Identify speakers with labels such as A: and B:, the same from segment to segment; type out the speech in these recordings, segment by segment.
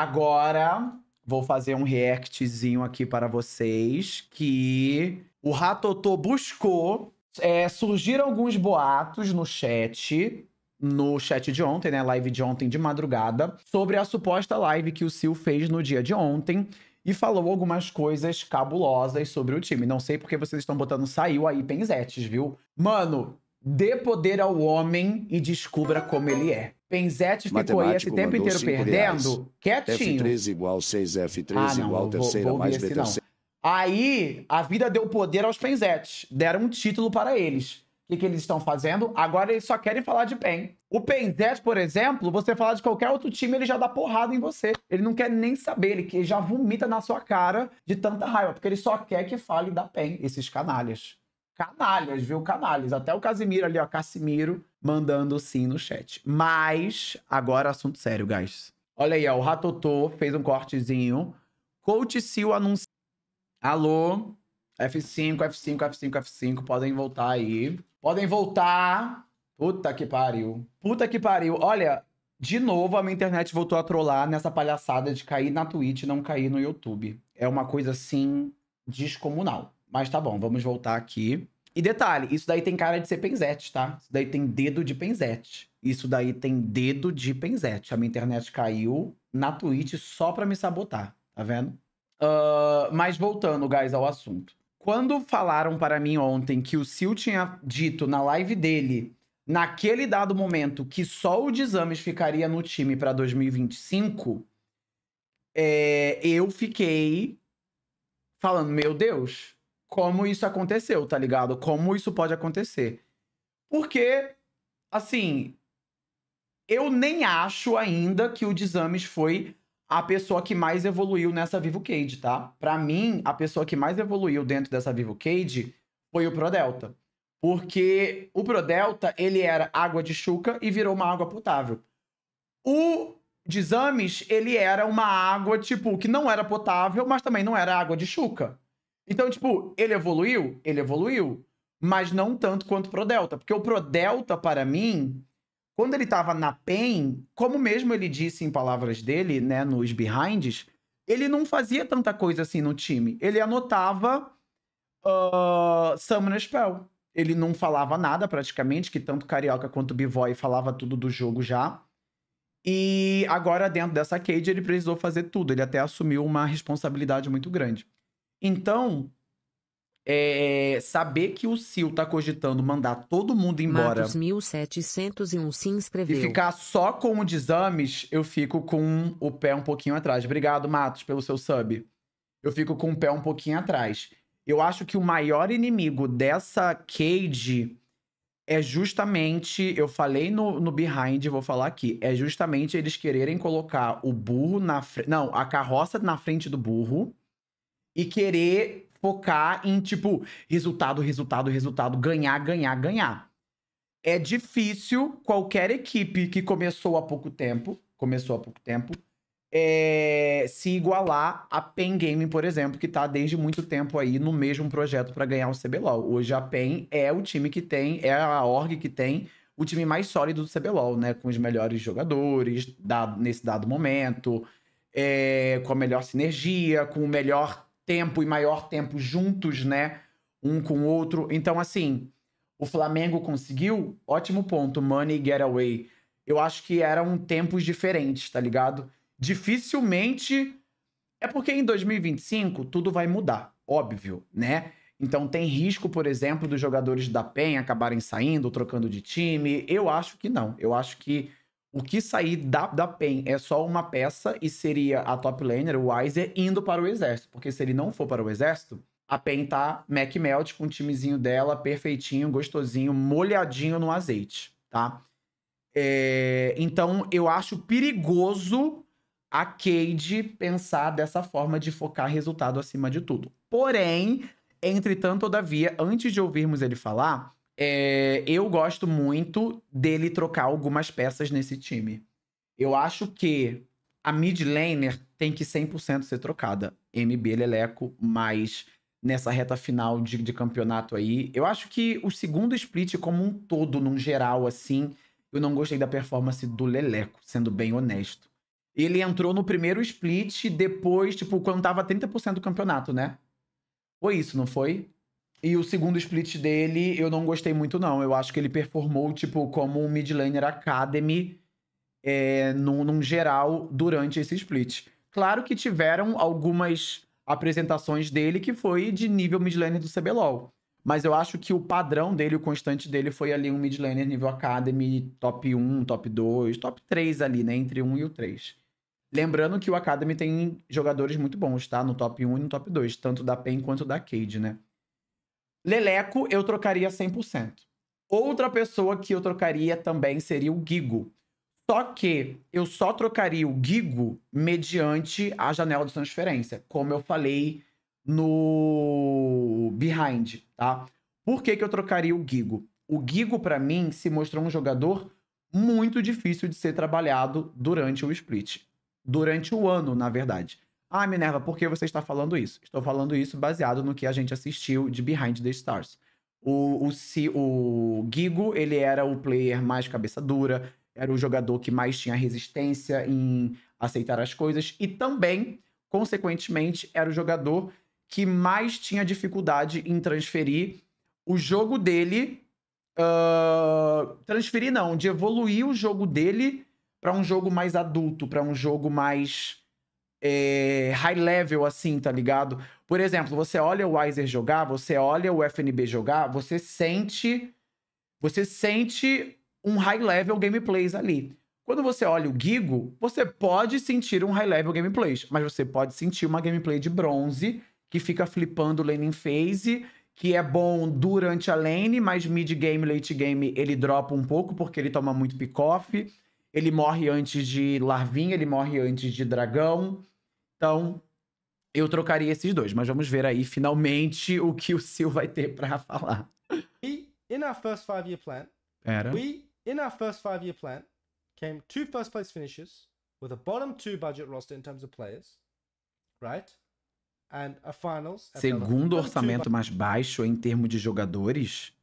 A: Agora, vou fazer um reactzinho aqui para vocês que o Ratotô buscou. É, surgiram alguns boatos no chat, no chat de ontem, né? Live de ontem de madrugada, sobre a suposta live que o Sil fez no dia de ontem e falou algumas coisas cabulosas sobre o time. Não sei porque vocês estão botando saiu aí, penzetes, viu? Mano, dê poder ao homem e descubra como ele é. Penzetti ficou aí esse tempo inteiro perdendo, reais. quietinho. F3 igual 6, F3 ah, igual terceira vou mais B terceira. Aí a vida deu poder aos Penzetes. deram um título para eles. O que, que eles estão fazendo? Agora eles só querem falar de PEN. O Penzetti, por exemplo, você falar de qualquer outro time, ele já dá porrada em você. Ele não quer nem saber, ele, ele já vomita na sua cara de tanta raiva, porque ele só quer que fale da PEN, esses canalhas canalhas, viu? Canalhas. Até o Casimiro ali, ó, Casimiro, mandando sim no chat. Mas, agora assunto sério, guys. Olha aí, ó, o Ratotô fez um cortezinho. Coach Sil anuncia... Alô? F5, F5, F5, F5, podem voltar aí. Podem voltar. Puta que pariu. Puta que pariu. Olha, de novo, a minha internet voltou a trollar nessa palhaçada de cair na Twitch e não cair no YouTube. É uma coisa assim descomunal. Mas tá bom, vamos voltar aqui. E detalhe, isso daí tem cara de ser penzete, tá? Isso daí tem dedo de penzete. Isso daí tem dedo de penzete. A minha internet caiu na Twitch só pra me sabotar, tá vendo? Uh, mas voltando, guys, ao assunto. Quando falaram para mim ontem que o Sil tinha dito na live dele, naquele dado momento, que só o Desames ficaria no time para 2025, é, eu fiquei falando, meu Deus, como isso aconteceu, tá ligado? Como isso pode acontecer. Porque, assim, eu nem acho ainda que o Desames foi a pessoa que mais evoluiu nessa Vivo Cage, tá? Para mim, a pessoa que mais evoluiu dentro dessa Vivo Cage foi o Prodelta. Porque o Prodelta, ele era água de chuca e virou uma água potável. O Desames, ele era uma água, tipo, que não era potável, mas também não era água de chuca. Então, tipo, ele evoluiu? Ele evoluiu. Mas não tanto quanto o Pro Delta. Porque o Pro Delta, para mim, quando ele estava na PEN, como mesmo ele disse em palavras dele, né, nos behinds, ele não fazia tanta coisa assim no time. Ele anotava uh, Summoner Spell. Ele não falava nada praticamente, que tanto Carioca quanto Bivoy falava tudo do jogo já. E agora, dentro dessa cage, ele precisou fazer tudo. Ele até assumiu uma responsabilidade muito grande. Então, é, saber que o Sil tá cogitando mandar todo mundo embora. Matos 1701 se inscreveu. E ficar só com o exames, eu fico com o pé um pouquinho atrás. Obrigado, Matos, pelo seu sub. Eu fico com o pé um pouquinho atrás. Eu acho que o maior inimigo dessa Cade é justamente. Eu falei no, no Behind, vou falar aqui. É justamente eles quererem colocar o burro na frente. Não, a carroça na frente do burro e querer focar em, tipo, resultado, resultado, resultado, ganhar, ganhar, ganhar. É difícil qualquer equipe que começou há pouco tempo, começou há pouco tempo, é, se igualar a PEN Gaming, por exemplo, que está desde muito tempo aí no mesmo projeto para ganhar o CBLOL. Hoje a PEN é o time que tem, é a org que tem o time mais sólido do CBLOL, né? Com os melhores jogadores dado, nesse dado momento, é, com a melhor sinergia, com o melhor tempo e maior tempo juntos, né? Um com o outro. Então, assim, o Flamengo conseguiu, ótimo ponto, money getaway. Eu acho que eram tempos diferentes, tá ligado? Dificilmente. É porque em 2025 tudo vai mudar, óbvio, né? Então tem risco, por exemplo, dos jogadores da PEN acabarem saindo, trocando de time. Eu acho que não. Eu acho que o que sair da, da PEN é só uma peça e seria a top laner, o Weiser, indo para o exército. Porque se ele não for para o exército, a PEN tá Mac Melt com o timezinho dela, perfeitinho, gostosinho, molhadinho no azeite, tá? É, então eu acho perigoso a Cade pensar dessa forma de focar resultado acima de tudo. Porém, entretanto, todavia, antes de ouvirmos ele falar, é, eu gosto muito dele trocar algumas peças nesse time. Eu acho que a mid laner tem que 100% ser trocada. MB Leleco, mas nessa reta final de, de, campeonato aí. Eu acho que o segundo split, como um todo, num geral, assim, eu não gostei da performance do Leleco, sendo bem honesto. Ele entrou no primeiro split, depois, tipo, quando tava 30% do campeonato, né? Foi isso, não foi? E o segundo split dele, eu não gostei muito, não. Eu acho que ele performou, tipo, como um mid laner academy é, num, num geral durante esse split. Claro que tiveram algumas apresentações dele que foi de nível mid laner do CBLOL. Mas eu acho que o padrão dele, o constante dele, foi ali um mid laner nível Academy, top 1, top 2, top 3 ali, né? Entre 1 e o 3. Lembrando que o Academy tem jogadores muito bons, tá? No top 1 e no top 2, tanto da PEN quanto da Cade, né? Leleco, eu trocaria 100%. Outra pessoa que eu trocaria também seria o Guigo. Só que eu só trocaria o Guigo mediante a janela de transferência, como eu falei no Behind, tá? Por que, que eu trocaria o Guigo? O Guigo, para mim, se mostrou um jogador muito difícil de ser trabalhado durante o split. Durante o ano, na verdade. Ah, Minerva, por que você está falando isso? Estou falando isso baseado no que a gente assistiu de Behind the Stars. O, o, o Gigo, ele era o player mais cabeça dura, era o jogador que mais tinha resistência em aceitar as coisas e também, consequentemente, era o jogador que mais tinha dificuldade em transferir o jogo dele. Uh, transferir não, de evoluir o jogo dele para um jogo mais adulto, para um jogo mais é, high level assim, tá ligado? Por exemplo, você olha o Weiser jogar, você olha o FNB jogar, você sente você sente um high level gameplays ali. Quando você olha o Gigo, você pode sentir um high level gameplays, mas você pode sentir uma gameplay de bronze que fica flipando lane in phase, que é bom durante a lane, mas mid game, late game ele dropa um pouco porque ele toma muito pick off. Ele morre antes de Larvinha, ele morre antes de Dragão. Então, eu trocaria esses dois, mas vamos ver aí finalmente o que o Sil vai ter para falar. We, in our first five year plan, Era. we, in our first five year plan, came two first place finishes with a bottom two budget roster in terms of players, right? And a finals. Segundo orçamento mais baixo em termos de jogadores.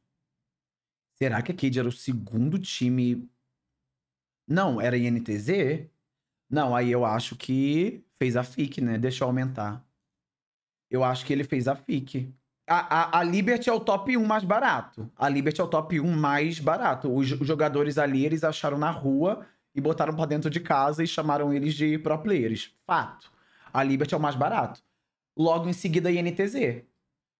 A: Será que a Kid era o segundo time não, era INTZ? Não, aí eu acho que fez a FIC, né? Deixa eu aumentar. Eu acho que ele fez a FIC. A, a, a Liberty é o top 1 mais barato. A Liberty é o top 1 mais barato. Os, os jogadores ali, eles acharam na rua e botaram para dentro de casa e chamaram eles de pro players. Fato. A Liberty é o mais barato. Logo em seguida, a INTZ.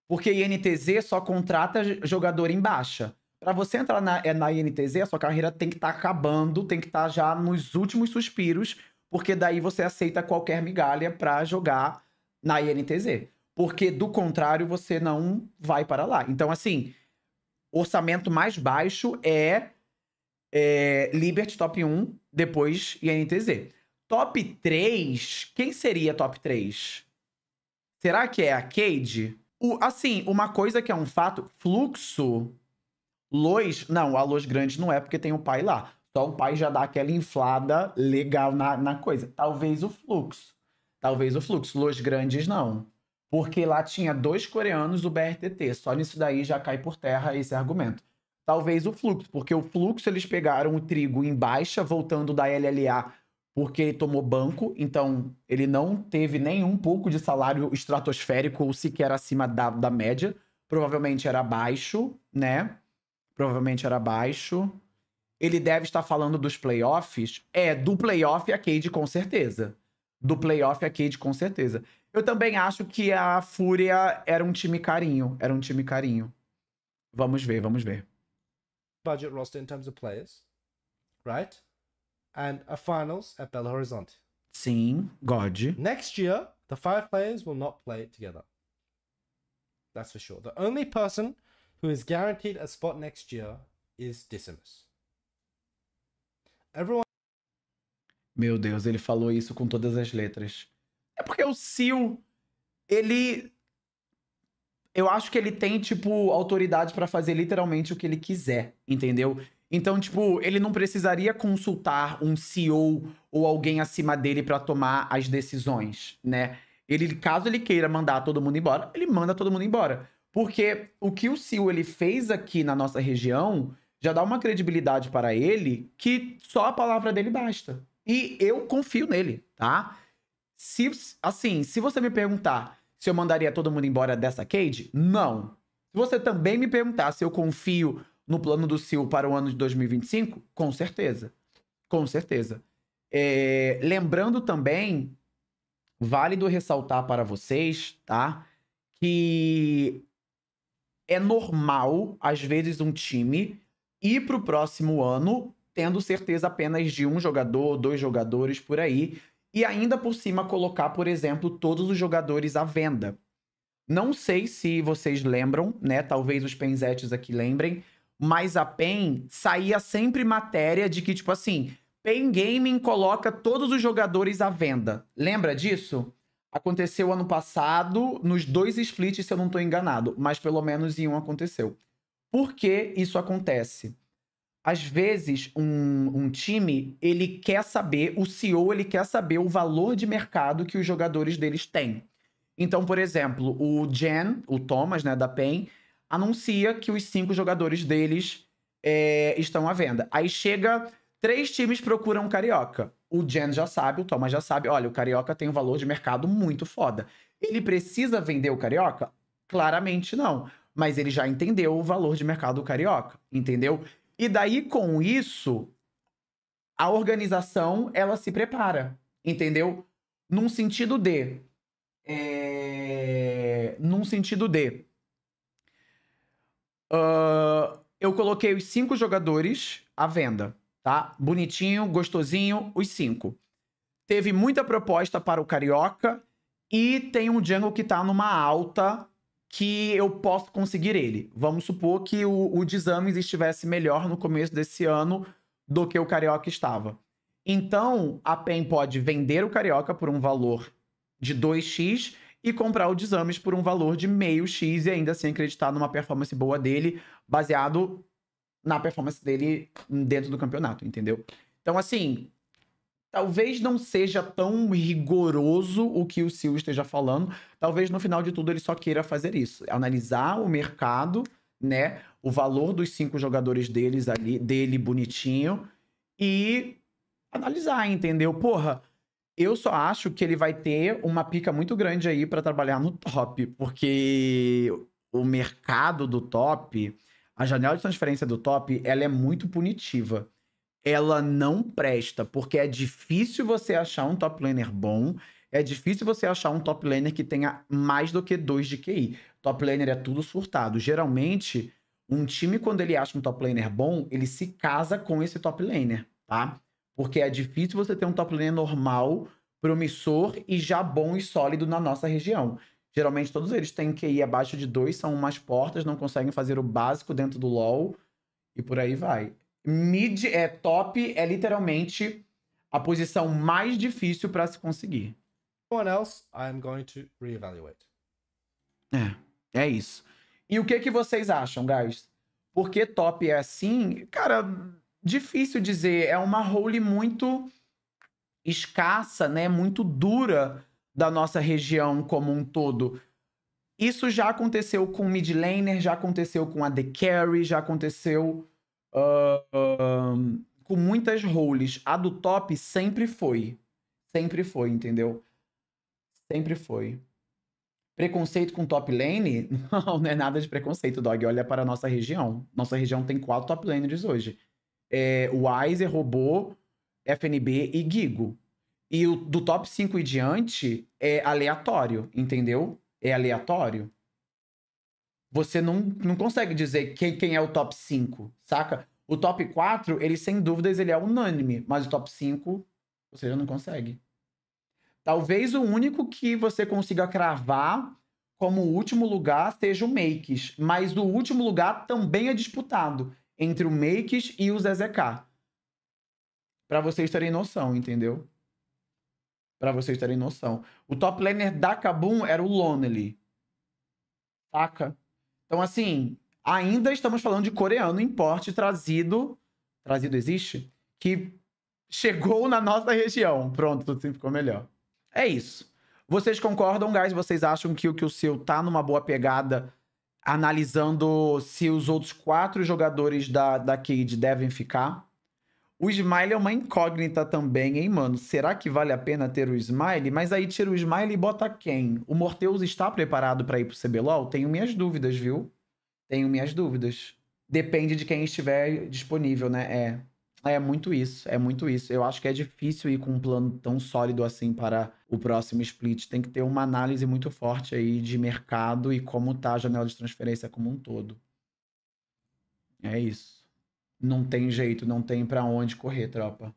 A: Porque a INTZ só contrata jogador em baixa. Para você entrar na, é, na INTZ, a sua carreira tem que estar tá acabando, tem que estar tá já nos últimos suspiros, porque daí você aceita qualquer migalha para jogar na INTZ. Porque do contrário, você não vai para lá. Então, assim, orçamento mais baixo é, é Liberty top 1, depois INTZ. Top 3, quem seria top 3? Será que é a Cade? O, assim, uma coisa que é um fato, Fluxo Lois, não, a Lois grande não é porque tem um pai lá. Só um pai já dá aquela inflada legal na, na coisa. Talvez o fluxo. Talvez o fluxo. Lois grandes não. Porque lá tinha dois coreanos o BRTT. Só nisso daí já cai por terra esse argumento. Talvez o fluxo, porque o fluxo eles pegaram o trigo em baixa, voltando da LLA porque ele tomou banco, então ele não teve nenhum pouco de salário estratosférico ou sequer acima da, da média. Provavelmente era baixo, né? provavelmente era baixo. Ele deve estar falando dos playoffs. É, do playoff a Cade, com certeza. Do playoff a Cade, com certeza. Eu também acho que a Fúria era um time carinho. Era um time carinho. Vamos ver, vamos ver. Budget roster in terms of players, right? And a finals at Belo Horizonte. Sim, God. Next year, the five players will not play together. That's for sure. The only person who is guaranteed a spot next year is Decimus. Everyone. Meu Deus, ele falou isso com todas as letras. É porque o CEO, ele. Eu acho que ele tem, tipo, autoridade para fazer literalmente o que ele quiser, entendeu? Então, tipo, ele não precisaria consultar um CEO ou alguém acima dele para tomar as decisões, né? Ele, caso ele queira mandar todo mundo embora, ele manda todo mundo embora. Porque o que o Sil ele fez aqui na nossa região já dá uma credibilidade para ele que só a palavra dele basta. E eu confio nele, tá? Se, assim, se você me perguntar se eu mandaria todo mundo embora dessa Cade, não. Se você também me perguntar se eu confio no plano do Sil para o ano de 2025, com certeza. Com certeza. É, lembrando também, válido ressaltar para vocês, tá? Que é normal, às vezes, um time ir para o próximo ano tendo certeza apenas de um jogador, dois jogadores por aí, e ainda por cima colocar, por exemplo, todos os jogadores à venda. Não sei se vocês lembram, né? Talvez os penzetes aqui lembrem, mas a PEN saía sempre matéria de que, tipo assim, PEN Gaming coloca todos os jogadores à venda. Lembra disso? Aconteceu ano passado, nos dois splits, se eu não estou enganado, mas pelo menos em um aconteceu. Por que isso acontece? Às vezes, um, um time, ele quer saber, o CEO, ele quer saber o valor de mercado que os jogadores deles têm. Então, por exemplo, o Jen, o Thomas, né, da PEN, anuncia que os cinco jogadores deles é, estão à venda. Aí chega, três times procuram um carioca o Jen já sabe, o Thomas já sabe, olha, o Carioca tem um valor de mercado muito foda. Ele precisa vender o Carioca? Claramente não. Mas ele já entendeu o valor de mercado do Carioca, entendeu? E daí, com isso, a organização, ela se prepara, entendeu? Num sentido de... É... Num sentido de... Uh... eu coloquei os cinco jogadores à venda tá? Bonitinho, gostosinho, os cinco. Teve muita proposta para o Carioca e tem um jungle que tá numa alta que eu posso conseguir ele. Vamos supor que o, o Disames estivesse melhor no começo desse ano do que o Carioca estava. Então, a PEN pode vender o Carioca por um valor de 2x e comprar o Disames por um valor de meio x e ainda assim acreditar numa performance boa dele, baseado na performance dele dentro do campeonato, entendeu? Então, assim, talvez não seja tão rigoroso o que o Sil esteja falando. Talvez no final de tudo ele só queira fazer isso, analisar o mercado, né? O valor dos cinco jogadores deles ali, dele bonitinho e analisar, entendeu? Porra, eu só acho que ele vai ter uma pica muito grande aí para trabalhar no top, porque o mercado do top a janela de transferência do top, ela é muito punitiva. Ela não presta, porque é difícil você achar um top laner bom, é difícil você achar um top laner que tenha mais do que 2 de QI. Top laner é tudo surtado. Geralmente, um time, quando ele acha um top laner bom, ele se casa com esse top laner, tá? Porque é difícil você ter um top laner normal, promissor e já bom e sólido na nossa região. Geralmente todos eles têm QI abaixo de dois são umas portas, não conseguem fazer o básico dentro do LoL e por aí vai. Mid é top, é literalmente a posição mais difícil para se conseguir. Anyone else, I'm going to reevaluate. É, é isso. E o que que vocês acham, guys? Por que top é assim? Cara, difícil dizer, é uma role muito escassa, né, muito dura da nossa região como um todo. Isso já aconteceu com mid laner, já aconteceu com a The Carry, já aconteceu uh, com muitas roles. A do top sempre foi. Sempre foi, entendeu? Sempre foi. Preconceito com top lane? Não, não é nada de preconceito, Dog. Olha para a nossa região. Nossa região tem quatro top laners hoje. É, Wiser, Robô, FNB e Gigo. E o, do top 5 e diante é aleatório, entendeu? É aleatório. Você não, não consegue dizer quem, quem é o top 5, saca? O top 4, ele sem dúvidas, ele é unânime, mas o top 5, você já não consegue. Talvez o único que você consiga cravar como último lugar seja o Makes, mas o último lugar também é disputado entre o Makes e o ZZK. Para vocês terem noção, entendeu? para vocês terem noção. O top laner da Kabum era o Lonely. Saca? Então, assim, ainda estamos falando de coreano importe trazido. Trazido existe? Que chegou na nossa região. Pronto, tudo sempre assim ficou melhor. É isso. Vocês concordam, guys? Vocês acham que o que o seu tá numa boa pegada, analisando se os outros quatro jogadores da, da Cade devem ficar? O smile é uma incógnita também, hein, mano? Será que vale a pena ter o smile? Mas aí tira o smile e bota quem? O Morteus está preparado para ir pro CBLOL? Tenho minhas dúvidas, viu? Tenho minhas dúvidas. Depende de quem estiver disponível, né? É. É muito isso, é muito isso. Eu acho que é difícil ir com um plano tão sólido assim para o próximo split. Tem que ter uma análise muito forte aí de mercado e como tá a janela de transferência como um todo. É isso. Não tem jeito, não tem para onde correr, tropa.